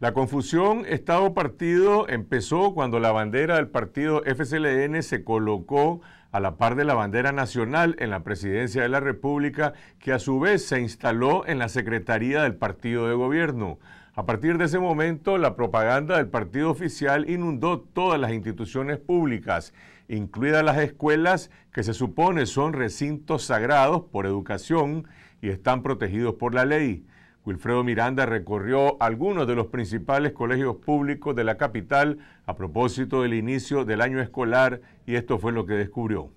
La confusión Estado-partido empezó cuando la bandera del partido FCLN se colocó a la par de la bandera nacional en la presidencia de la República, que a su vez se instaló en la Secretaría del Partido de Gobierno. A partir de ese momento, la propaganda del partido oficial inundó todas las instituciones públicas, incluidas las escuelas que se supone son recintos sagrados por educación y están protegidos por la ley. Wilfredo Miranda recorrió algunos de los principales colegios públicos de la capital a propósito del inicio del año escolar y esto fue lo que descubrió.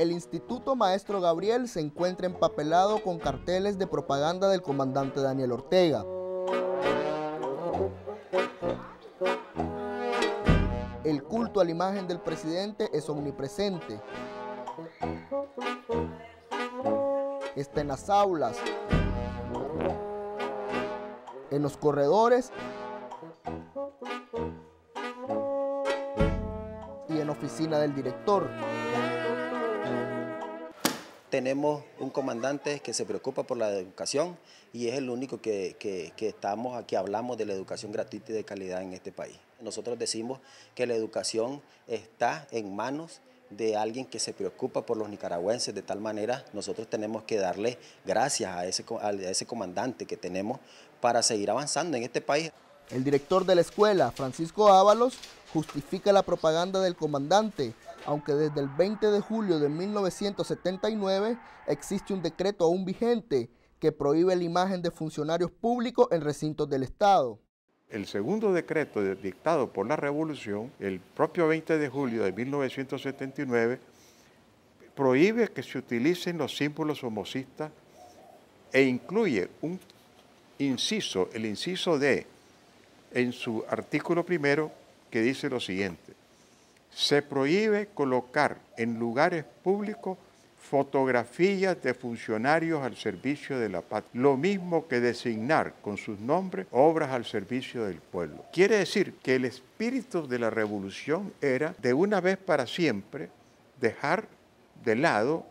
el Instituto Maestro Gabriel se encuentra empapelado con carteles de propaganda del comandante Daniel Ortega. El culto a la imagen del presidente es omnipresente. Está en las aulas, en los corredores y en la oficina del director tenemos un comandante que se preocupa por la educación y es el único que, que, estamos aquí, hablamos de la educación gratuita y de calidad en este país. Nosotros decimos que la educación está en manos de alguien que se preocupa por los nicaragüenses de tal manera, nosotros tenemos que darle gracias a ese, a ese comandante que tenemos para seguir avanzando en este país. El director de la escuela, Francisco Ábalos, justifica la propaganda del comandante aunque desde el 20 de julio de 1979 existe un decreto aún vigente que prohíbe la imagen de funcionarios públicos en recintos del Estado. El segundo decreto dictado por la Revolución, el propio 20 de julio de 1979, prohíbe que se utilicen los símbolos homocistas e incluye un inciso, el inciso D, en su artículo primero, que dice lo siguiente se prohíbe colocar en lugares públicos fotografías de funcionarios al servicio de la patria, lo mismo que designar con sus nombres obras al servicio del pueblo. Quiere decir que el espíritu de la revolución era, de una vez para siempre, dejar de lado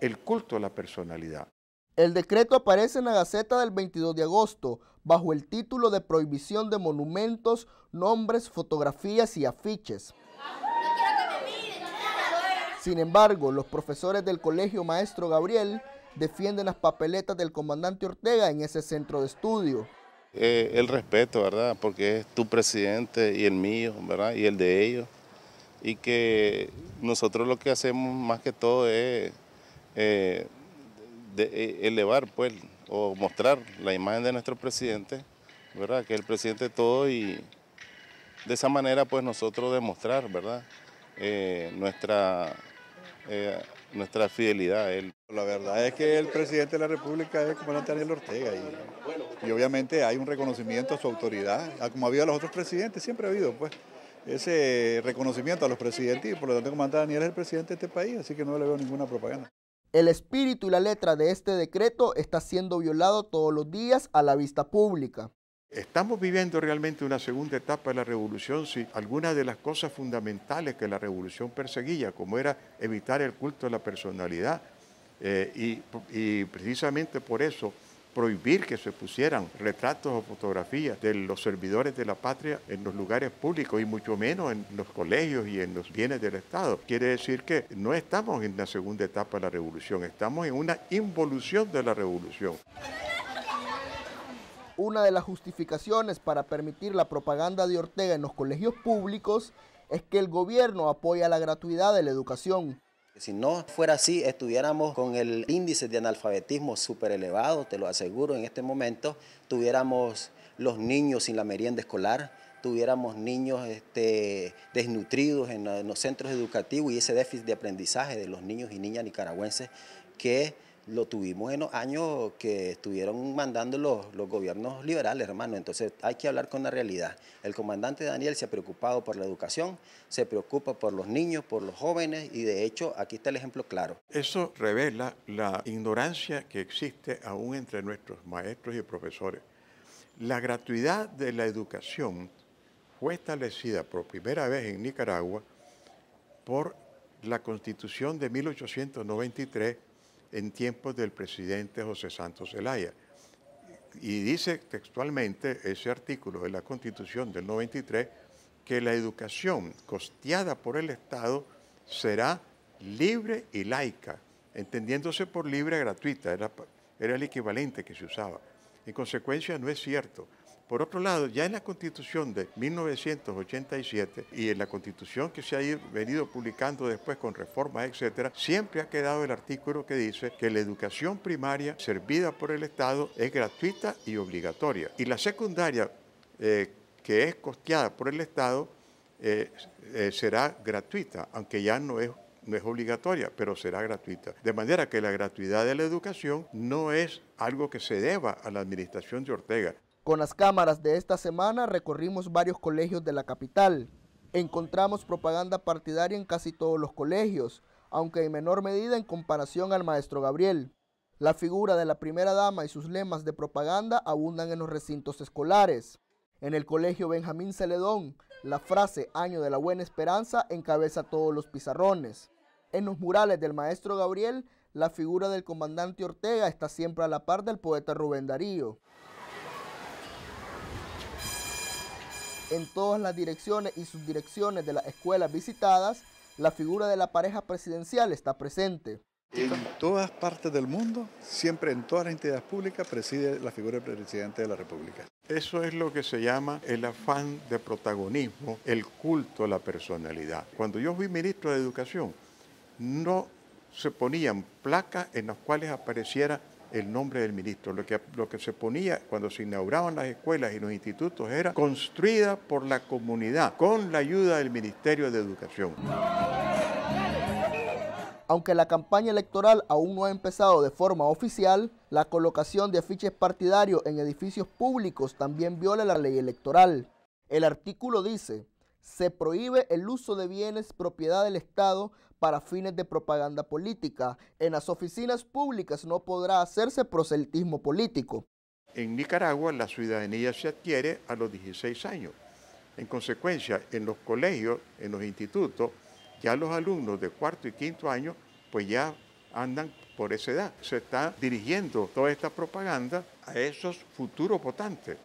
el culto a la personalidad. El decreto aparece en la Gaceta del 22 de agosto bajo el título de prohibición de monumentos, nombres, fotografías y afiches. Sin embargo, los profesores del Colegio Maestro Gabriel defienden las papeletas del comandante Ortega en ese centro de estudio. Eh, el respeto, ¿verdad? Porque es tu presidente y el mío, ¿verdad? Y el de ellos. Y que nosotros lo que hacemos más que todo es eh, eh, elevar, pues, o mostrar la imagen de nuestro presidente, ¿verdad? Que es el presidente de todo y de esa manera, pues, nosotros demostrar, ¿verdad? nuestra eh, nuestra fidelidad a él. La verdad es que el presidente de la República es el comandante Daniel Ortega y, obviamente hay un reconocimiento a su autoridad, como ha habido a los otros presidentes, siempre ha habido pues ese reconocimiento a los presidentes y por lo tanto el comandante Daniel es el presidente de este país, así que no le veo ninguna propaganda. El espíritu y la letra de este decreto está siendo violado todos los días a la vista pública. Estamos viviendo realmente una segunda etapa de la revolución si algunas de las cosas fundamentales que la revolución perseguía, como era evitar el culto de la personalidad, eh, y, y precisamente por eso prohibir que se pusieran retratos o fotografías de los servidores de la patria en los lugares públicos y mucho menos en los colegios y en los bienes del Estado. Quiere decir que no estamos en la segunda etapa de la revolución, estamos en una involución de la revolución. Una de las justificaciones para permitir la propaganda de Ortega en los colegios públicos es que el gobierno apoya la gratuidad de la educación. Si no fuera así, estuviéramos con el índice de analfabetismo súper elevado, te lo aseguro, en este momento tuviéramos los niños sin la merienda escolar, tuviéramos niños este, desnutridos en los centros educativos y ese déficit de aprendizaje de los niños y niñas nicaragüenses que lo tuvimos en los años que estuvieron mandando los, los, gobiernos liberales, hermano. Entonces hay que hablar con la realidad. El comandante Daniel se ha preocupado por la educación, se preocupa por los niños, por los jóvenes y de hecho aquí está el ejemplo claro. Eso revela la ignorancia que existe aún entre nuestros maestros y profesores. La gratuidad de la educación fue establecida por primera vez en Nicaragua por la constitución de 1893 en tiempos del presidente José Santos Zelaya. Y dice textualmente ese artículo de la Constitución del 93 que la educación costeada por el Estado será libre y laica, entendiéndose por libre gratuita, era, era el equivalente que se usaba. En consecuencia, no es cierto. Por otro lado, ya en la constitución de 1987 y en la constitución que se ha venido publicando después con reformas, etc., siempre ha quedado el artículo que dice que la educación primaria servida por el Estado es gratuita y obligatoria. Y la secundaria, eh, que es costeada por el Estado, eh, eh, será gratuita, aunque ya no es no es obligatoria, pero será gratuita. De manera que la gratuidad de la educación no es algo que se deba a la administración de Ortega, con las cámaras de esta semana recorrimos varios colegios de la capital. Encontramos propaganda partidaria en casi todos los colegios, aunque en menor medida en comparación al maestro Gabriel. La figura de la primera dama y sus lemas de propaganda abundan en los recintos escolares. En el colegio Benjamín Celedón, la frase Año de la Buena Esperanza encabeza todos los pizarrones. En los murales del maestro Gabriel, la figura del comandante Ortega está siempre a la par del poeta Rubén Darío. en todas las direcciones y subdirecciones de las escuelas visitadas, la figura de la pareja presidencial está presente. En todas partes del mundo, siempre en todas las entidades públicas, preside la figura del presidente de la República. Eso es lo que se llama el afán de protagonismo, el culto a la personalidad. Cuando yo fui ministro de Educación, no se ponían placas en las cuales apareciera el nombre del ministro. Lo que, lo que se ponía cuando se inauguraban las escuelas y los institutos era construida por la comunidad con la ayuda del Ministerio de Educación. Aunque la campaña electoral aún no ha empezado de forma oficial, la colocación de afiches partidarios en edificios públicos también viola la ley electoral. El artículo dice, se prohíbe el uso de bienes propiedad del Estado para fines de propaganda política. En las oficinas públicas no podrá hacerse proselitismo político. En Nicaragua la ciudadanía se adquiere a los 16 años. En consecuencia, en los colegios, en los institutos, ya los alumnos de cuarto y quinto año, pues ya andan por esa edad. Se está dirigiendo toda esta propaganda a esos futuros votantes.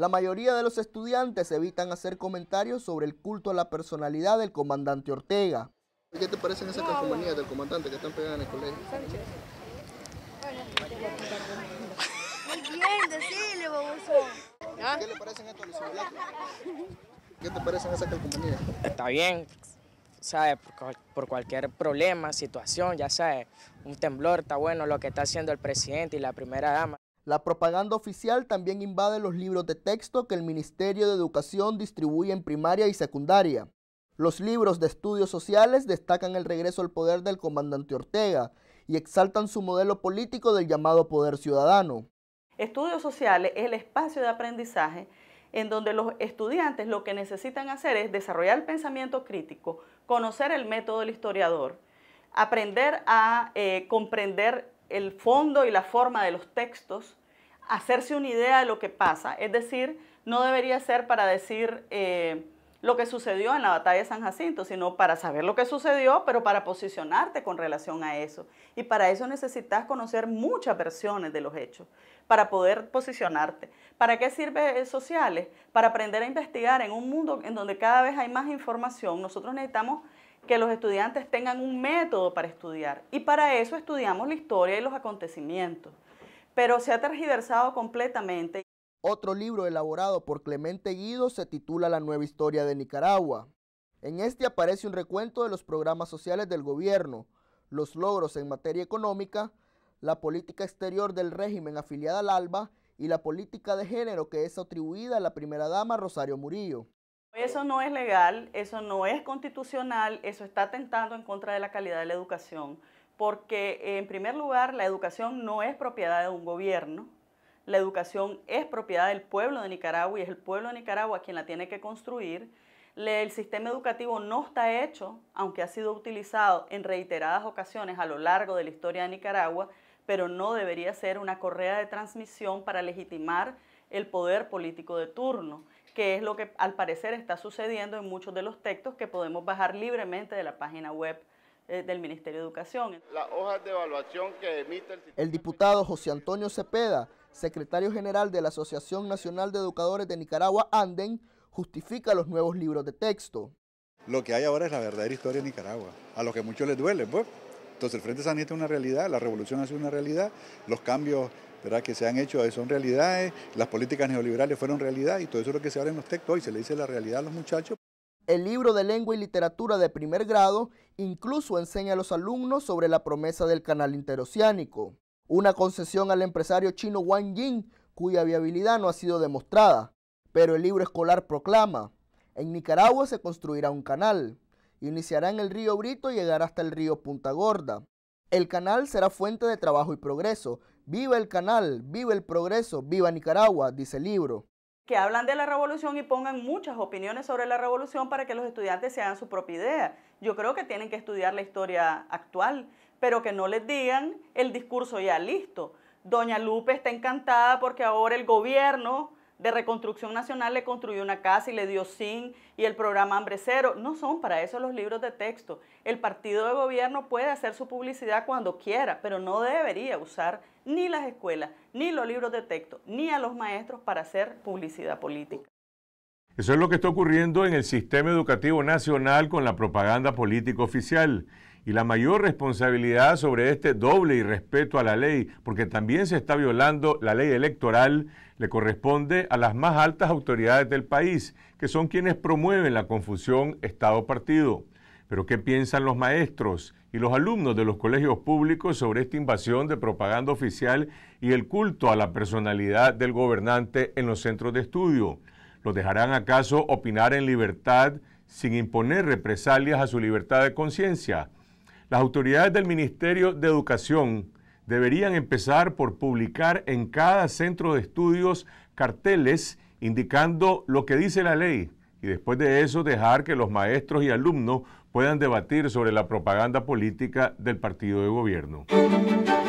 La mayoría de los estudiantes evitan hacer comentarios sobre el culto a la personalidad del comandante Ortega. ¿Qué te parecen esas calcomanías del comandante que están pegadas en el colegio? Muy bien, ¿Ah? ¿Qué le parecen estos ¿Qué te parecen esas calcomanías? Está bien, ¿sabes? por, cualquier problema, situación, ya sabes, un temblor, está bueno lo que está haciendo el presidente y la primera dama. La propaganda oficial también invade los libros de texto que el Ministerio de Educación distribuye en primaria y secundaria. Los libros de estudios sociales destacan el regreso al poder del comandante Ortega y exaltan su modelo político del llamado poder ciudadano. Estudios sociales es el espacio de aprendizaje en donde los estudiantes lo que necesitan hacer es desarrollar el pensamiento crítico, conocer el método del historiador, aprender a eh, comprender el fondo y la forma de los textos, hacerse una idea de lo que pasa. Es decir, no debería ser para decir eh, lo que sucedió en la batalla de San Jacinto, sino para saber lo que sucedió, pero para posicionarte con relación a eso. Y para eso necesitas conocer muchas versiones de los hechos, para poder posicionarte. ¿Para qué sirve sociales? Para aprender a investigar en un mundo en donde cada vez hay más información. Nosotros necesitamos que los estudiantes tengan un método para estudiar. Y para eso estudiamos la historia y los acontecimientos pero se ha tergiversado completamente. Otro libro elaborado por Clemente Guido se titula La nueva historia de Nicaragua. En este aparece un recuento de los programas sociales del gobierno, los logros en materia económica, la política exterior del régimen afiliada al ALBA y la política de género que es atribuida a la primera dama Rosario Murillo. Eso no es legal, eso no es constitucional, eso está atentando en contra de la calidad de la educación porque en primer lugar la educación no es propiedad de un gobierno, la educación es propiedad del pueblo de Nicaragua y es el pueblo de Nicaragua quien la tiene que construir. El sistema educativo no está hecho, aunque ha sido utilizado en reiteradas ocasiones a lo largo de la historia de Nicaragua, pero no debería ser una correa de transmisión para legitimar el poder político de turno, que es lo que al parecer está sucediendo en muchos de los textos que podemos bajar libremente de la página web eh, del Ministerio de Educación. de evaluación que el... diputado José Antonio Cepeda, secretario general de la Asociación Nacional de Educadores de Nicaragua, ANDEN, justifica los nuevos libros de texto. Lo que hay ahora es la verdadera historia de Nicaragua, a lo que muchos les duele, pues. Entonces el Frente Sandinista es una realidad, la revolución ha sido una realidad, los cambios que se han hecho son realidades, las políticas neoliberales fueron realidad y todo eso es lo que se habla en los textos hoy, se le dice la realidad a los muchachos. El libro de lengua y literatura de primer grado incluso enseña a los alumnos sobre la promesa del canal interoceánico, una concesión al empresario chino Wang Jing, cuya viabilidad no ha sido demostrada, pero el libro escolar proclama, en Nicaragua se construirá un canal, iniciará en el río Brito y llegará hasta el río Punta Gorda. El canal será fuente de trabajo y progreso. Viva el canal, viva el progreso, viva Nicaragua, dice el libro que hablan de la revolución y pongan muchas opiniones sobre la revolución para que los estudiantes se hagan su propia idea. Yo creo que tienen que estudiar la historia actual, pero que no les digan el discurso ya listo. Doña Lupe está encantada porque ahora el gobierno de Reconstrucción Nacional le construyó una casa y le dio SIN y el programa Hambre Cero. No son para eso los libros de texto. El partido de gobierno puede hacer su publicidad cuando quiera, pero no debería usar ni las escuelas, ni los libros de texto, ni a los maestros para hacer publicidad política. Eso es lo que está ocurriendo en el sistema educativo nacional con la propaganda política oficial y la mayor responsabilidad sobre este doble irrespeto a la ley, porque también se está violando la ley electoral, le corresponde a las más altas autoridades del país, que son quienes promueven la confusión Estado-partido. Pero ¿qué piensan los maestros y los alumnos de los colegios públicos sobre esta invasión de propaganda oficial y el culto a la personalidad del gobernante en los centros de estudio? ¿Los dejarán acaso opinar en libertad sin imponer represalias a su libertad de conciencia? Las autoridades del Ministerio de Educación deberían empezar por publicar en cada centro de estudios carteles indicando lo que dice la ley y después de eso dejar que los maestros y alumnos puedan debatir sobre la propaganda política del partido de gobierno.